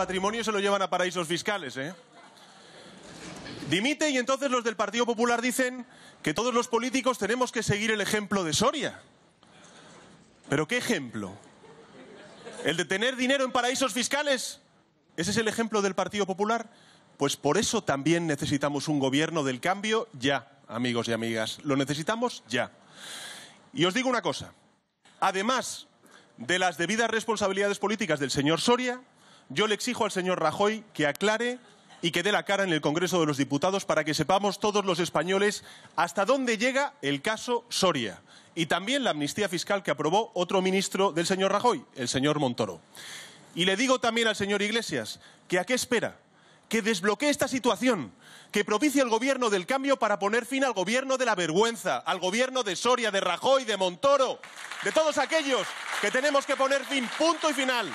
patrimonio se lo llevan a paraísos fiscales, ¿eh? Dimite y entonces los del Partido Popular dicen que todos los políticos tenemos que seguir el ejemplo de Soria. ¿Pero qué ejemplo? ¿El de tener dinero en paraísos fiscales? ¿Ese es el ejemplo del Partido Popular? Pues por eso también necesitamos un gobierno del cambio ya, amigos y amigas. Lo necesitamos ya. Y os digo una cosa. Además de las debidas responsabilidades políticas del señor Soria, yo le exijo al señor Rajoy que aclare y que dé la cara en el Congreso de los Diputados para que sepamos todos los españoles hasta dónde llega el caso Soria y también la amnistía fiscal que aprobó otro ministro del señor Rajoy, el señor Montoro. Y le digo también al señor Iglesias que a qué espera, que desbloquee esta situación, que propicie el gobierno del cambio para poner fin al gobierno de la vergüenza, al gobierno de Soria, de Rajoy, de Montoro, de todos aquellos que tenemos que poner fin, punto y final.